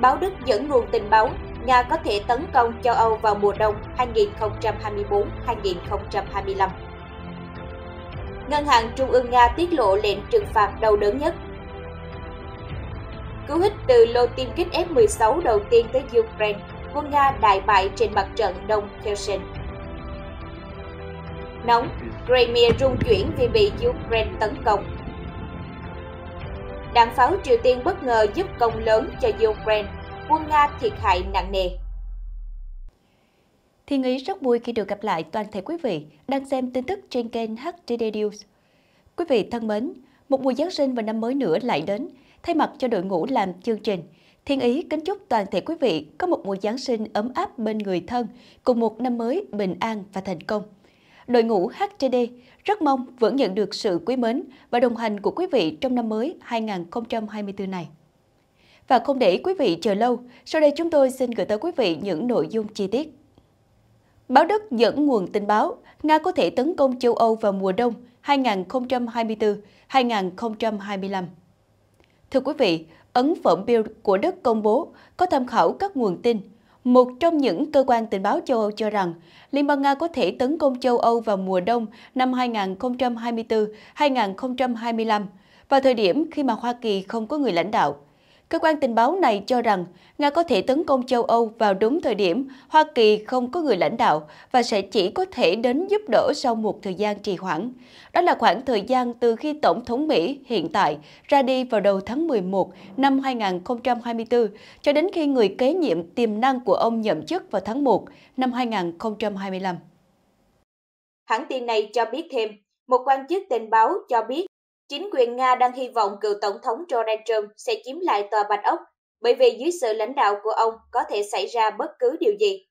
báo Đức dẫn nguồn tin báo Nga có thể tấn công châu Âu vào mùa đông 2024-2025. Ngân hàng Trung ương Nga tiết lộ lệnh trừng phạt đau đớn nhất. Cứu hích từ lô tiêm kích F-16 đầu tiên tới Ukraine, quân Nga đại bại trên mặt trận Đông Kherson. Nóng, Crimea rung chuyển vì bị Ukraine tấn công đạn pháo Triều Tiên bất ngờ giúp công lớn cho Ukraine, quân Nga thiệt hại nặng nề. Thiên Ý rất vui khi được gặp lại toàn thể quý vị đang xem tin tức trên kênh HTD News. Quý vị thân mến, một mùa Giáng sinh và năm mới nữa lại đến. Thay mặt cho đội ngũ làm chương trình, Thiên Ý kính chúc toàn thể quý vị có một mùa Giáng sinh ấm áp bên người thân, cùng một năm mới bình an và thành công đội ngũ HTD rất mong vẫn nhận được sự quý mến và đồng hành của quý vị trong năm mới 2024 này. Và không để quý vị chờ lâu, sau đây chúng tôi xin gửi tới quý vị những nội dung chi tiết. Báo Đức dẫn nguồn tin báo, Nga có thể tấn công châu Âu vào mùa đông 2024-2025. Thưa quý vị, ấn phẩm Bild của Đức công bố có tham khảo các nguồn tin – một trong những cơ quan tình báo châu Âu cho rằng Liên bang Nga có thể tấn công châu Âu vào mùa đông năm 2024-2025, vào thời điểm khi mà Hoa Kỳ không có người lãnh đạo. Cơ quan tình báo này cho rằng Nga có thể tấn công châu Âu vào đúng thời điểm Hoa Kỳ không có người lãnh đạo và sẽ chỉ có thể đến giúp đỡ sau một thời gian trì hoãn. Đó là khoảng thời gian từ khi Tổng thống Mỹ hiện tại ra đi vào đầu tháng 11 năm 2024 cho đến khi người kế nhiệm tiềm năng của ông nhậm chức vào tháng 1 năm 2025. Hãng tin này cho biết thêm, một quan chức tình báo cho biết Chính quyền Nga đang hy vọng cựu Tổng thống Donald Trump sẽ chiếm lại tòa Bạch Ốc bởi vì dưới sự lãnh đạo của ông có thể xảy ra bất cứ điều gì.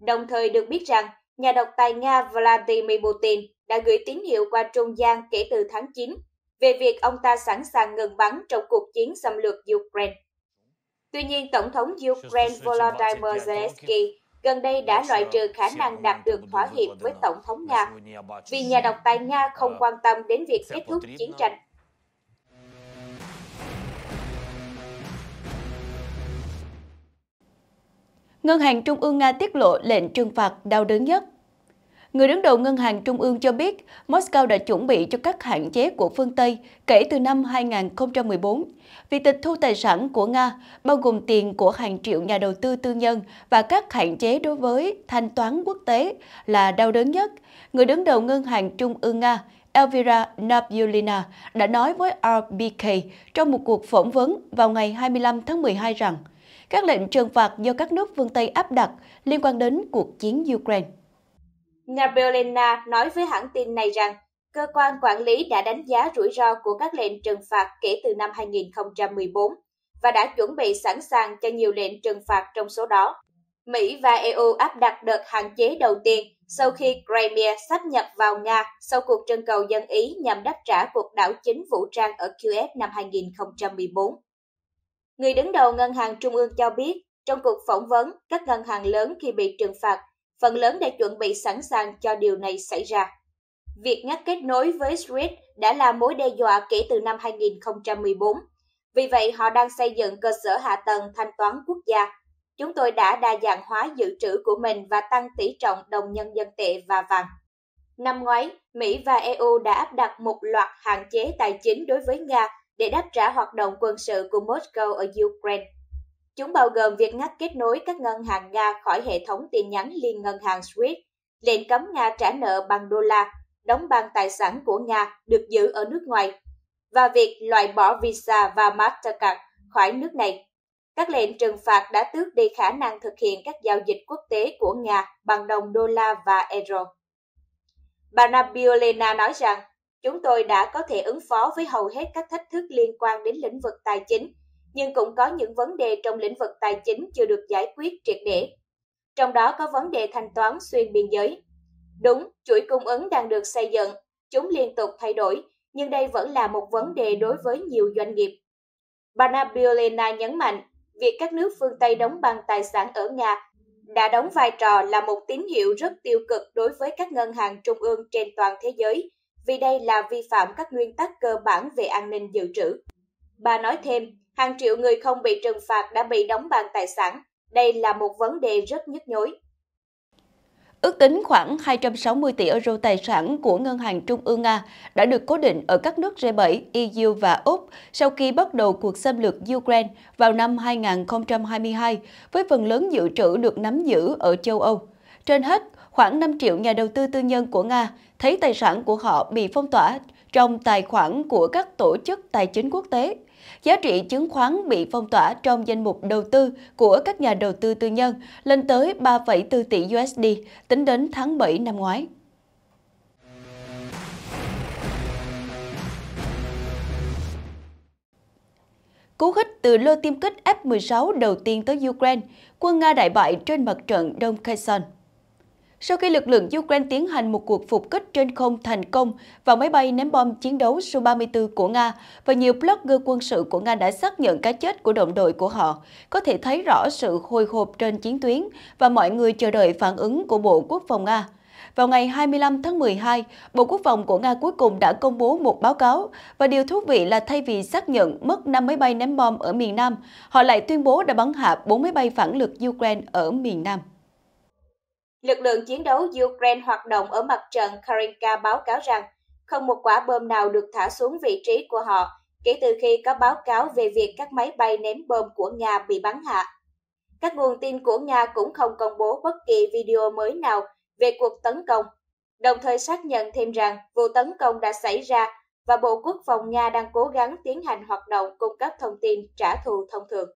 Đồng thời được biết rằng, nhà độc tài Nga Vladimir Putin đã gửi tín hiệu qua trung gian kể từ tháng 9 về việc ông ta sẵn sàng ngừng bắn trong cuộc chiến xâm lược Ukraine. Tuy nhiên, Tổng thống Ukraine Volodymyr Zelensky gần đây đã loại trừ khả năng đạt được thỏa hiệp với Tổng thống Nga, vì nhà độc tài Nga không quan tâm đến việc kết thúc chiến tranh. Ngân hàng Trung ương Nga tiết lộ lệnh trừng phạt đau đớn nhất Người đứng đầu Ngân hàng Trung ương cho biết, Moscow đã chuẩn bị cho các hạn chế của phương Tây kể từ năm 2014. Việc tịch thu tài sản của Nga bao gồm tiền của hàng triệu nhà đầu tư tư nhân và các hạn chế đối với thanh toán quốc tế là đau đớn nhất. Người đứng đầu Ngân hàng Trung ương Nga Elvira Nabiulina đã nói với RBK trong một cuộc phỏng vấn vào ngày 25 tháng 12 rằng các lệnh trừng phạt do các nước phương Tây áp đặt liên quan đến cuộc chiến Ukraine. Napolina nói với hãng tin này rằng cơ quan quản lý đã đánh giá rủi ro của các lệnh trừng phạt kể từ năm 2014 và đã chuẩn bị sẵn sàng cho nhiều lệnh trừng phạt trong số đó. Mỹ và EU áp đặt đợt hạn chế đầu tiên sau khi Crimea sắp nhập vào Nga sau cuộc trưng cầu dân Ý nhằm đáp trả cuộc đảo chính vũ trang ở Kiev năm 2014. Người đứng đầu Ngân hàng Trung ương cho biết, trong cuộc phỏng vấn, các ngân hàng lớn khi bị trừng phạt phần lớn đã chuẩn bị sẵn sàng cho điều này xảy ra. Việc ngắt kết nối với SWIFT đã là mối đe dọa kể từ năm 2014. Vì vậy, họ đang xây dựng cơ sở hạ tầng thanh toán quốc gia. Chúng tôi đã đa dạng hóa dự trữ của mình và tăng tỷ trọng đồng nhân dân tệ và vàng. Năm ngoái, Mỹ và EU đã áp đặt một loạt hạn chế tài chính đối với Nga để đáp trả hoạt động quân sự của Moscow ở Ukraine. Chúng bao gồm việc ngắt kết nối các ngân hàng Nga khỏi hệ thống tin nhắn liên ngân hàng SWIFT, lệnh cấm Nga trả nợ bằng đô la, đóng băng tài sản của Nga được giữ ở nước ngoài và việc loại bỏ Visa và Mastercard khỏi nước này. Các lệnh trừng phạt đã tước đi khả năng thực hiện các giao dịch quốc tế của Nga bằng đồng đô la và euro. Bà Nabiolena nói rằng, chúng tôi đã có thể ứng phó với hầu hết các thách thức liên quan đến lĩnh vực tài chính nhưng cũng có những vấn đề trong lĩnh vực tài chính chưa được giải quyết triệt để. Trong đó có vấn đề thanh toán xuyên biên giới. Đúng, chuỗi cung ứng đang được xây dựng, chúng liên tục thay đổi, nhưng đây vẫn là một vấn đề đối với nhiều doanh nghiệp. Banabiolena nhấn mạnh, việc các nước phương Tây đóng băng tài sản ở Nga đã đóng vai trò là một tín hiệu rất tiêu cực đối với các ngân hàng trung ương trên toàn thế giới, vì đây là vi phạm các nguyên tắc cơ bản về an ninh dự trữ. Bà nói thêm, Hàng triệu người không bị trừng phạt đã bị đóng băng tài sản. Đây là một vấn đề rất nhức nhối. Ước tính khoảng 260 tỷ euro tài sản của Ngân hàng Trung ương Nga đã được cố định ở các nước G7, EU và Úc sau khi bắt đầu cuộc xâm lược Ukraine vào năm 2022, với phần lớn dự trữ được nắm giữ ở châu Âu. Trên hết, khoảng 5 triệu nhà đầu tư tư nhân của Nga thấy tài sản của họ bị phong tỏa trong tài khoản của các tổ chức tài chính quốc tế giá trị chứng khoán bị phong tỏa trong danh mục đầu tư của các nhà đầu tư tư nhân lên tới 3,4 tỷ USD tính đến tháng 7 năm ngoái. Cú khích từ lô tiêm kích F-16 đầu tiên tới Ukraine, quân Nga đại bại trên mặt trận Đông Kherson sau khi lực lượng Ukraine tiến hành một cuộc phục kích trên không thành công và máy bay ném bom chiến đấu Su-34 của Nga và nhiều blogger quân sự của Nga đã xác nhận cái chết của đồng đội của họ, có thể thấy rõ sự hồi hộp trên chiến tuyến và mọi người chờ đợi phản ứng của Bộ Quốc phòng Nga. Vào ngày 25 tháng 12, Bộ Quốc phòng của Nga cuối cùng đã công bố một báo cáo và điều thú vị là thay vì xác nhận mất 5 máy bay ném bom ở miền Nam, họ lại tuyên bố đã bắn hạ 4 máy bay phản lực Ukraine ở miền Nam. Lực lượng chiến đấu Ukraine hoạt động ở mặt trận Karinka báo cáo rằng không một quả bom nào được thả xuống vị trí của họ kể từ khi có báo cáo về việc các máy bay ném bom của Nga bị bắn hạ. Các nguồn tin của Nga cũng không công bố bất kỳ video mới nào về cuộc tấn công, đồng thời xác nhận thêm rằng vụ tấn công đã xảy ra và Bộ Quốc phòng Nga đang cố gắng tiến hành hoạt động cung cấp thông tin trả thù thông thường.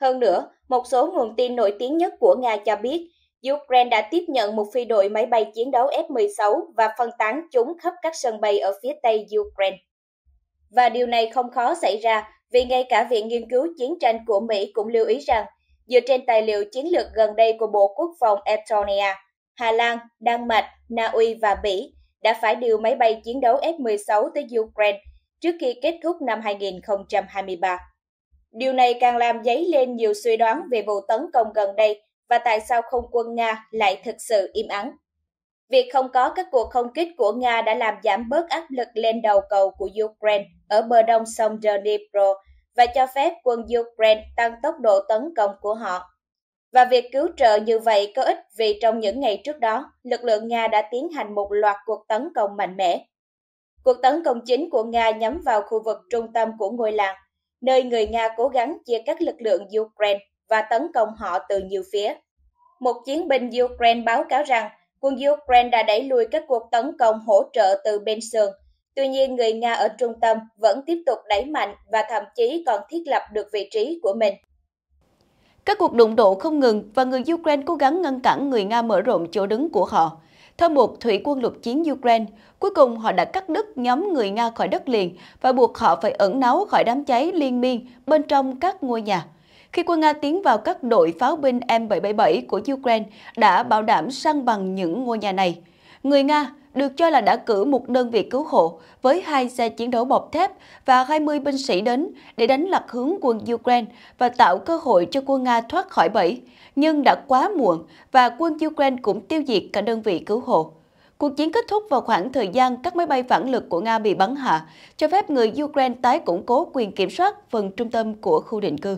Hơn nữa, một số nguồn tin nổi tiếng nhất của Nga cho biết Ukraine đã tiếp nhận một phi đội máy bay chiến đấu F-16 và phân tán chúng khắp các sân bay ở phía tây Ukraine. Và điều này không khó xảy ra vì ngay cả Viện Nghiên cứu Chiến tranh của Mỹ cũng lưu ý rằng, dựa trên tài liệu chiến lược gần đây của Bộ Quốc phòng Estonia, Hà Lan, Đan Mạch, Na Uy và Bỉ đã phải điều máy bay chiến đấu F-16 tới Ukraine trước khi kết thúc năm 2023. Điều này càng làm dấy lên nhiều suy đoán về vụ tấn công gần đây và tại sao không quân Nga lại thực sự im ắng. Việc không có các cuộc không kích của Nga đã làm giảm bớt áp lực lên đầu cầu của Ukraine ở bờ đông sông Dnipro và cho phép quân Ukraine tăng tốc độ tấn công của họ. Và việc cứu trợ như vậy có ích vì trong những ngày trước đó, lực lượng Nga đã tiến hành một loạt cuộc tấn công mạnh mẽ. Cuộc tấn công chính của Nga nhắm vào khu vực trung tâm của ngôi làng, nơi người Nga cố gắng chia các lực lượng Ukraine và tấn công họ từ nhiều phía. Một chiến binh Ukraine báo cáo rằng quân Ukraine đã đẩy lùi các cuộc tấn công hỗ trợ từ bên sườn. Tuy nhiên, người Nga ở trung tâm vẫn tiếp tục đẩy mạnh và thậm chí còn thiết lập được vị trí của mình. Các cuộc đụng độ không ngừng và người Ukraine cố gắng ngăn cản người Nga mở rộng chỗ đứng của họ. Theo một thủy quân lục chiến Ukraine, cuối cùng họ đã cắt đứt nhóm người Nga khỏi đất liền và buộc họ phải ẩn náu khỏi đám cháy liên miên bên trong các ngôi nhà khi quân Nga tiến vào các đội pháo binh M777 của Ukraine đã bảo đảm săn bằng những ngôi nhà này. Người Nga được cho là đã cử một đơn vị cứu hộ với hai xe chiến đấu bọc thép và 20 binh sĩ đến để đánh lạc hướng quân Ukraine và tạo cơ hội cho quân Nga thoát khỏi bẫy, nhưng đã quá muộn và quân Ukraine cũng tiêu diệt cả đơn vị cứu hộ. Cuộc chiến kết thúc vào khoảng thời gian các máy bay phản lực của Nga bị bắn hạ, cho phép người Ukraine tái củng cố quyền kiểm soát phần trung tâm của khu định cư.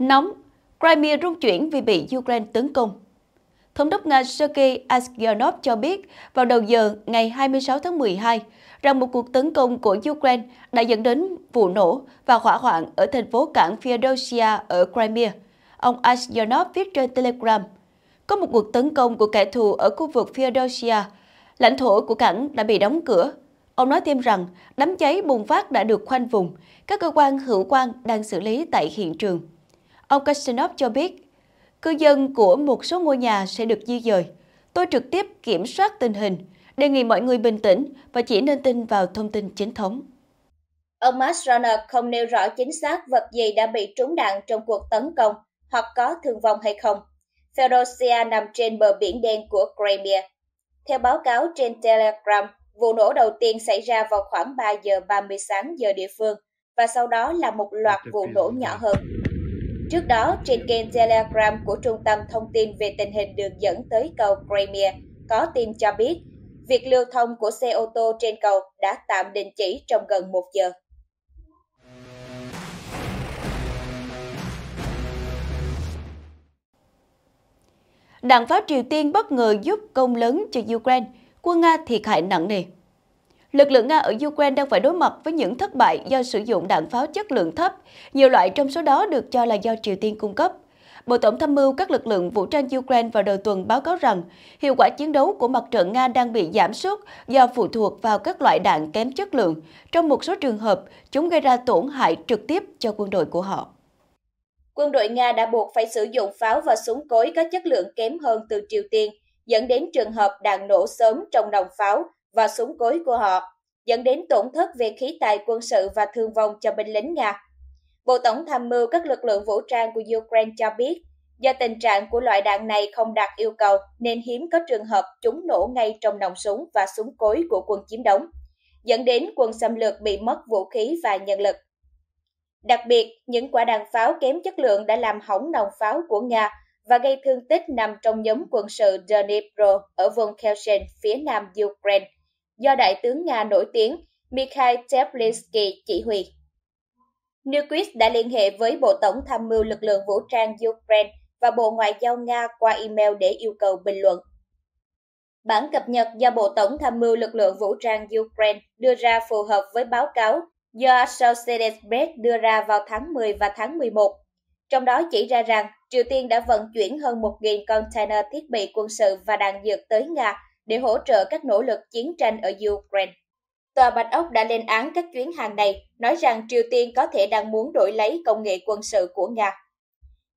Nóng, Crimea rung chuyển vì bị Ukraine tấn công. Thống đốc Nga Sergei Aksyonov cho biết vào đầu giờ ngày 26 tháng 12 rằng một cuộc tấn công của Ukraine đã dẫn đến vụ nổ và hỏa hoạn ở thành phố cảng Feodosia ở Crimea. Ông Aksyonov viết trên Telegram, có một cuộc tấn công của kẻ thù ở khu vực Feodosia, lãnh thổ của cảng đã bị đóng cửa. Ông nói thêm rằng đám cháy bùng phát đã được khoanh vùng, các cơ quan hữu quan đang xử lý tại hiện trường. Ông Kashinov cho biết, cư dân của một số ngôi nhà sẽ được di dời. Tôi trực tiếp kiểm soát tình hình, đề nghị mọi người bình tĩnh và chỉ nên tin vào thông tin chính thống. Ông Masrana không nêu rõ chính xác vật gì đã bị trúng đạn trong cuộc tấn công hoặc có thương vong hay không. Fedosia nằm trên bờ biển đen của Crimea. Theo báo cáo trên Telegram, vụ nổ đầu tiên xảy ra vào khoảng 3 giờ 30 sáng giờ địa phương và sau đó là một loạt vụ nổ nhỏ hơn. Trước đó, trên kênh Telegram của Trung tâm Thông tin về tình hình đường dẫn tới cầu Crimea có tin cho biết việc lưu thông của xe ô tô trên cầu đã tạm đình chỉ trong gần một giờ. Đảng pháo Triều Tiên bất ngờ giúp công lớn cho Ukraine, quân Nga thiệt hại nặng nề lực lượng Nga ở Ukraine đang phải đối mặt với những thất bại do sử dụng đạn pháo chất lượng thấp, nhiều loại trong số đó được cho là do Triều Tiên cung cấp. Bộ Tổng tham mưu các lực lượng vũ trang Ukraine vào đầu tuần báo cáo rằng hiệu quả chiến đấu của mặt trận Nga đang bị giảm sút do phụ thuộc vào các loại đạn kém chất lượng. Trong một số trường hợp, chúng gây ra tổn hại trực tiếp cho quân đội của họ. Quân đội Nga đã buộc phải sử dụng pháo và súng cối có chất lượng kém hơn từ Triều Tiên, dẫn đến trường hợp đạn nổ sớm trong nòng pháo và súng cối của họ, dẫn đến tổn thất về khí tài quân sự và thương vong cho binh lính Nga. Bộ Tổng tham mưu các lực lượng vũ trang của Ukraine cho biết, do tình trạng của loại đạn này không đạt yêu cầu nên hiếm có trường hợp chúng nổ ngay trong nòng súng và súng cối của quân chiếm đóng, dẫn đến quân xâm lược bị mất vũ khí và nhân lực. Đặc biệt, những quả đạn pháo kém chất lượng đã làm hỏng nòng pháo của Nga và gây thương tích nằm trong nhóm quân sự Dnipro ở vùng Kherson phía nam Ukraine do đại tướng Nga nổi tiếng Mikhail Teplisky chỉ huy. Newquist đã liên hệ với Bộ Tổng Tham mưu Lực lượng Vũ trang Ukraine và Bộ Ngoại giao Nga qua email để yêu cầu bình luận. Bản cập nhật do Bộ Tổng Tham mưu Lực lượng Vũ trang Ukraine đưa ra phù hợp với báo cáo do Associated Press đưa ra vào tháng 10 và tháng 11, trong đó chỉ ra rằng Triều Tiên đã vận chuyển hơn 1.000 container thiết bị quân sự và đạn dược tới Nga để hỗ trợ các nỗ lực chiến tranh ở Ukraine. Tòa Bạch Ốc đã lên án các chuyến hàng này, nói rằng Triều Tiên có thể đang muốn đổi lấy công nghệ quân sự của Nga.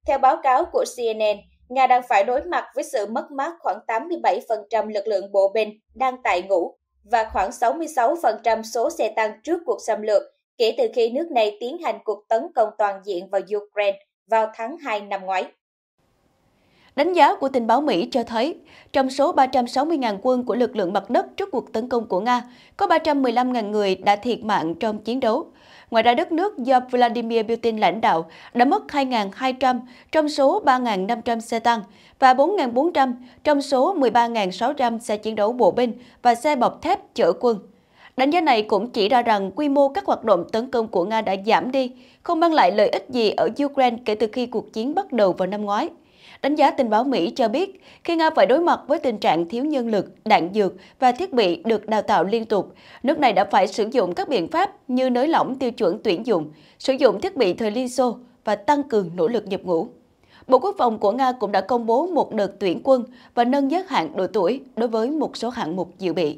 Theo báo cáo của CNN, Nga đang phải đối mặt với sự mất mát khoảng 87% lực lượng bộ binh đang tại ngũ và khoảng 66% số xe tăng trước cuộc xâm lược kể từ khi nước này tiến hành cuộc tấn công toàn diện vào Ukraine vào tháng 2 năm ngoái. Đánh giá của tình báo Mỹ cho thấy, trong số 360.000 quân của lực lượng mặt đất trước cuộc tấn công của Nga, có 315.000 người đã thiệt mạng trong chiến đấu. Ngoài ra, đất nước do Vladimir Putin lãnh đạo đã mất 2.200 trong số 3.500 xe tăng và 4.400 trong số 13.600 xe chiến đấu bộ binh và xe bọc thép chở quân. Đánh giá này cũng chỉ ra rằng quy mô các hoạt động tấn công của Nga đã giảm đi, không mang lại lợi ích gì ở Ukraine kể từ khi cuộc chiến bắt đầu vào năm ngoái. Đánh giá tình báo Mỹ cho biết, khi Nga phải đối mặt với tình trạng thiếu nhân lực, đạn dược và thiết bị được đào tạo liên tục, nước này đã phải sử dụng các biện pháp như nới lỏng tiêu chuẩn tuyển dụng, sử dụng thiết bị thời Liên Xô và tăng cường nỗ lực nhập ngũ. Bộ Quốc phòng của Nga cũng đã công bố một đợt tuyển quân và nâng giới hạn độ tuổi đối với một số hạng mục dự bị.